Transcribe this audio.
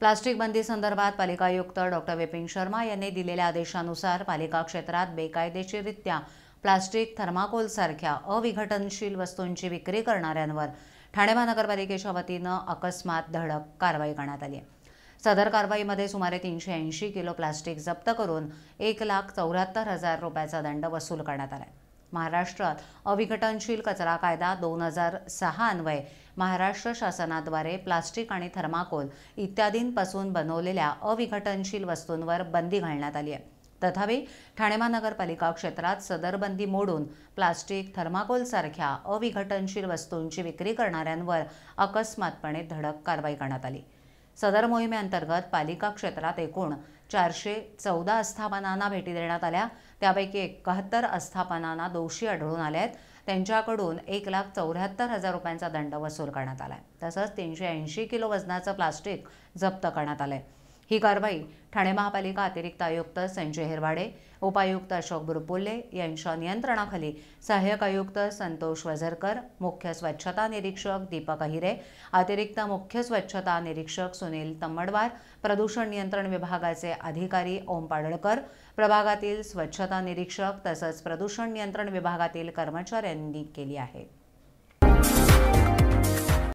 plastic बंदी संदर्भात पालिका आयुक्त डॉक्टर विपिन शर्मा यांनी दिलेल्या आदेशानुसार पालिका क्षेत्रात बेकायदेशीररित्या प्लास्टिक थर्माकोलसारख्या अविघटनशील वस्तूंची विक्री करणाऱ्यांवर ठाणे महानगरपालिकेच्या वतीनं अकस्मात धडक कारवाई करण्यात आली आहे सदर कारवाईमध्ये सुमारे तीनशे ऐंशी किलो प्लास्टिक जप्त करून एक लाख चौऱ्याहत्तर हजार रुपयाचा दंड वसूल करण्यात आला आहे महाराष्ट्रात अविघटनशील कचरा कायदा दोन हजार सहा अन्वये महाराष्ट्र शासनाद्वारे प्लास्टिक आणि थर्माकोल इत्यादींपासून बनवलेल्या अविघटनशील वस्तूंवर बंदी घालण्यात आली आहे तथापि ठाणे महानगरपालिका क्षेत्रात सदर बंदी मोडून प्लास्टिक थर्माकोलसारख्या अविघटनशील वस्तूंची विक्री करणाऱ्यांवर अकस्मातपणे धडक कारवाई करण्यात आली सदर मोहिमेअंतर्गत पालिका क्षेत्रात एकूण चारशे चौदा आस्थापनांना भेटी देण्यात आल्या त्यापैकी एकाहत्तर आस्थापनांना दोषी आढळून आले आहेत त्यांच्याकडून एक लाख चौऱ्याहत्तर हजार रुपयांचा दंड वसूल करण्यात आला आहे तसंच तीनशे ऐंशी किलो वजनाचं प्लास्टिक जप्त करण्यात आलं आहे ही कारवाई ठाणे महापालिका अतिरिक्त आयुक्त संजय हेरवाडे उपायुक्त अशोक बुरपुल्ले यांच्या नियंत्रणाखाली सहाय्यक आयुक्त संतोष वझरकर मुख्य स्वच्छता निरीक्षक दीपक अहिरे अतिरिक्त मुख्य स्वच्छता निरीक्षक सुनील तम्मडवार प्रदूषण नियंत्रण विभागाचे अधिकारी ओम पाडळकर प्रभागातील स्वच्छता निरीक्षक तसंच प्रदूषण नियंत्रण विभागातील कर्मचाऱ्यांनी केली आहे